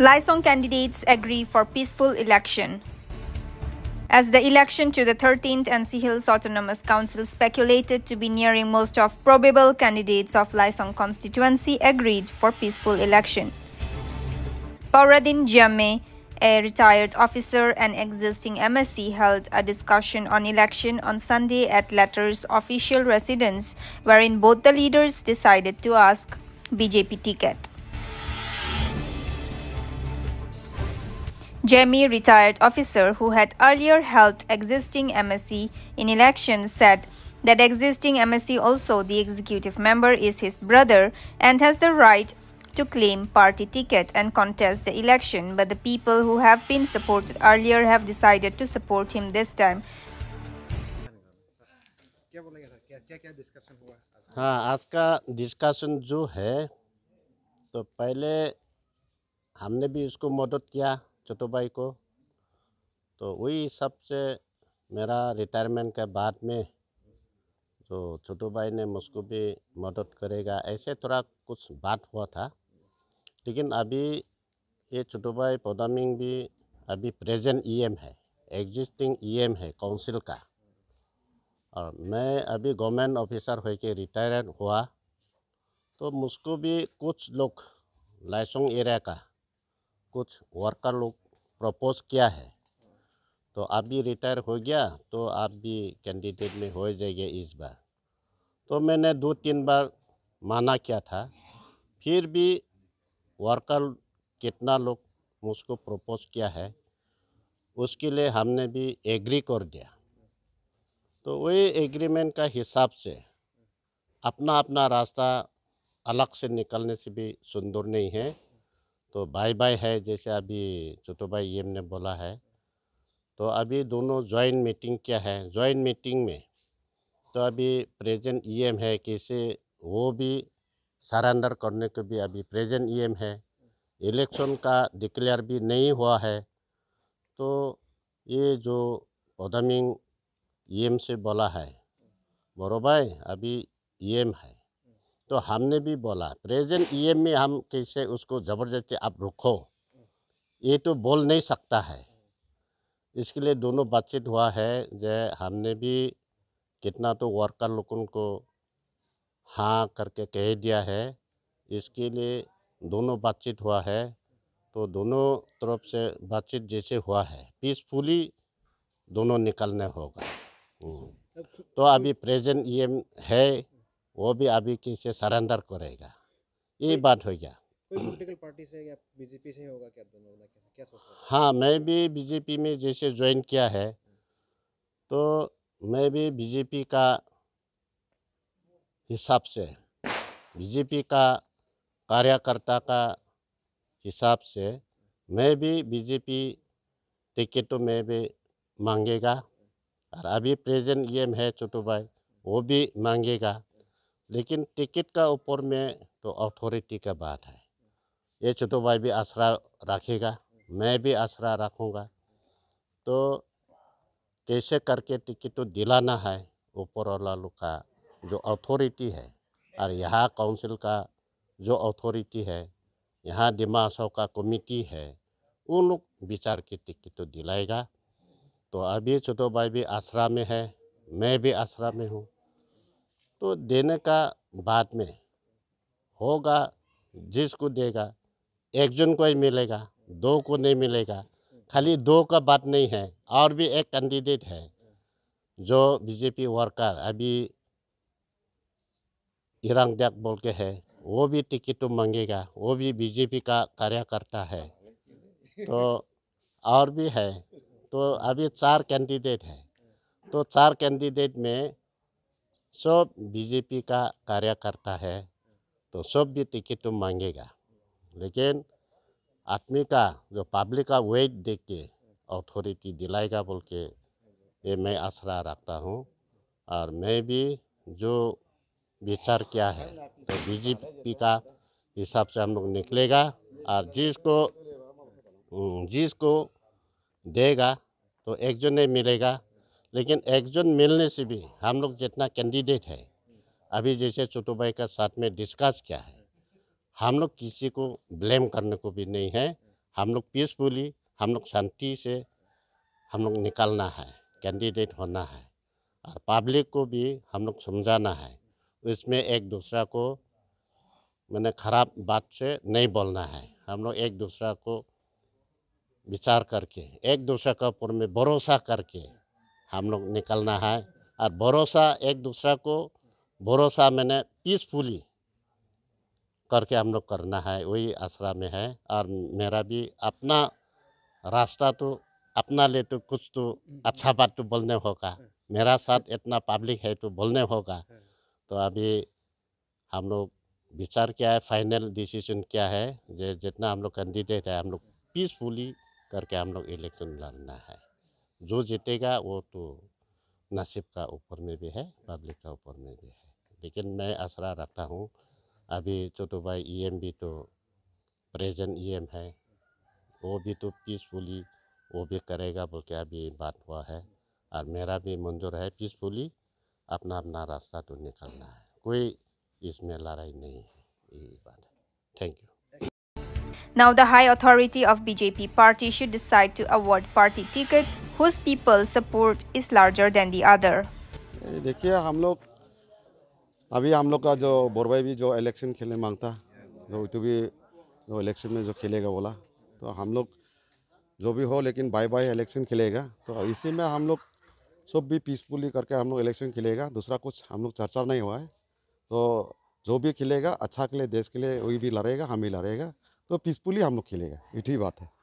Lysong candidates agree for peaceful election. As the election to the 13th and Hills Autonomous Council speculated to be nearing most of probable candidates of Lysong constituency agreed for peaceful election. Pauradin Jame, a retired officer and existing MSc, held a discussion on election on Sunday at Letter's official residence wherein both the leaders decided to ask BJP ticket. Jemmy, retired officer who had earlier helped existing MSC in elections, said that existing MSC, also the executive member, is his brother and has the right to claim party ticket and contest the election, but the people who have been supported earlier have decided to support him this time. हाँ आज का discussion जो है तो पहले हमने भी इसको मदद किया छोटो भाई को तो वही सबसे से मेरा रिटायरमेंट के बाद में तो छोटो भाई ने मुझको भी मदद करेगा ऐसे थोड़ा कुछ बात हुआ था लेकिन अभी ये छोटो भाई पोदामिंग भी अभी प्रेजेंट ईएम e है एग्जिस्टिंग ईएम e है काउंसिल का और मैं अभी गवर्नमेंट ऑफिसर के रिटायर हुआ तो मुझको भी कुछ लोग लाइसोंग एरिया का कुछ वर्कर लोग प्रपोज किया है तो आप भी रिटायर हो गया तो आप भी कैंडिडेट में हो जाएगा इस बार तो मैंने दो तीन बार माना किया था फिर भी वर्कर कितना लोग मुझको प्रपोज किया है उसके लिए हमने भी एग्री कर दिया तो वही एग्रीमेंट का हिसाब से अपना अपना रास्ता अलग से निकलने से भी सुंदर नहीं है तो भाई भाई है जैसे अभी छोटो भाई एम ने बोला है तो अभी दोनों ज्वाइंट मीटिंग क्या है ज्वाइंट मीटिंग में तो अभी प्रेजेंट ईएम e है कैसे वो भी सरेंडर करने को भी अभी प्रेजेंट ईएम e है इलेक्शन का डिक्लेयर भी नहीं हुआ है तो ये जो पदमिंग ई एम से बोला है बरो भाई अभी ई e एम है तो हमने भी बोला प्रेजेंट ईएम में हम कैसे उसको ज़बरदस्ती आप रुको ये तो बोल नहीं सकता है इसके लिए दोनों बातचीत हुआ है जो हमने भी कितना तो वर्कर लोगों को हाँ करके कह दिया है इसके लिए दोनों बातचीत हुआ है तो दोनों तरफ से बातचीत जैसे हुआ है पीसफुली दोनों निकलने होगा हम्म। तो अभी प्रेजेंट ये है वो भी अभी किसे सरेंडर करेगा ये बात हो गया पॉलिटिकल पार्टी से या बीजेपी से होगा क्या दोनों क्या हाँ मैं भी बीजेपी में जैसे ज्वाइन किया है तो मैं भी बीजेपी का हिसाब से बीजेपी का कार्यकर्ता का हिसाब से मैं भी बीजेपी टिकटों में भी मांगेगा और अभी प्रेजेंट एम है छोटू भाई वो भी मांगेगा लेकिन टिकट का ऊपर में तो अथॉरिटी का बात है ये छोटो भाई भी आसरा रखेगा मैं भी आसरा रखूँगा तो कैसे करके टिकट तो दिलाना है ऊपर वाला लोग का जो अथॉरिटी है और यहाँ काउंसिल का जो अथॉरिटी है यहाँ दिमाशों का कमिटी है उन लोग विचार के टिकट तो दिलाएगा तो अभी छोटो भाई भी आसरा में है मैं भी आसरा में हूँ तो देने का बाद में होगा जिसको देगा एक जन को ही मिलेगा दो को नहीं मिलेगा खाली दो का बात नहीं है और भी एक कैंडिडेट है जो बीजेपी वर्कर अभी इरांग डैक बोल के है वो भी टिकट तो मांगेगा वो भी बीजेपी का कार्यकर्ता है तो और भी है तो अभी चार कैंडिडेट है तो चार कैंडिडेट में सब बीजेपी का कार्यकर्ता है तो सब भी टिकट तो मांगेगा लेकिन आदमी का जो पब्लिक का वेट देख के अथॉरिटी दिलाएगा बोल के ये मैं आसरा रखता हूँ और मैं भी जो विचार किया है तो बीजेपी का हिसाब से हम लोग निकलेगा और जिसको जिसको देगा तो एक नहीं मिलेगा लेकिन एक जन मिलने से भी हम लोग जितना कैंडिडेट है अभी जैसे छोटू भाई का साथ में डिस्कस किया है हम लोग किसी को ब्लेम करने को भी नहीं है हम लोग पीसफुली हम लोग शांति से हम लोग निकलना है कैंडिडेट होना है और पब्लिक को भी हम लोग समझाना है उसमें एक दूसरा को मैंने खराब बात से नहीं बोलना है हम लोग एक दूसरा को विचार करके एक दूसरे के ऊपर में भरोसा करके हम लोग निकलना है और भरोसा एक दूसरा को भरोसा मैंने पीसफुली करके हम लोग करना है वही आसरा में है और मेरा भी अपना रास्ता तो अपना ले तो कुछ तो अच्छा बात तो बोलने होगा मेरा साथ इतना पब्लिक है तो बोलने होगा तो अभी हम लोग विचार क्या है फाइनल डिसीजन क्या है जितना हम लोग कैंडिडेट है हम लोग पीसफुली करके हम लोग इलेक्शन लड़ना है जो जीतेगा वो तो नसीब का ऊपर में भी है पब्लिक का ऊपर में भी है लेकिन मैं आसरा रखता हूँ अभी छोटो भाई ई एम भी तो प्रेजेंट ई e एम है वो भी तो पीसफुली वो भी करेगा बोल के अभी बात हुआ है और मेरा भी मंजूर है पीसफुली अपना अपना रास्ता तो निकलना है कोई इसमें लड़ाई नहीं है यही बात है thank you Now the high authority of BJP party should decide to award party ticket whose people support is larger than the other. देखिए हम लोग अभी हम लोग का जो बोरबाई भी जो इलेक्शन खेलने मांगता जो तो भी जो इलेक्शन में जो खेलेगा बोला तो हम लोग जो भी हो लेकिन बाय बाय इलेक्शन खेलेगा तो इसी में हम लोग सब भी पीसफुली करके हम लोग इलेक्शन खेलेगा दूसरा कुछ हम लोग चर्चा नहीं हुआ है तो जो भी खेलेगा अच्छा के लिए देश के लिए वही भी लड़ेगा हम ही लड़ेगा तो पीसफुली हम लोग खेलेगा यही बात है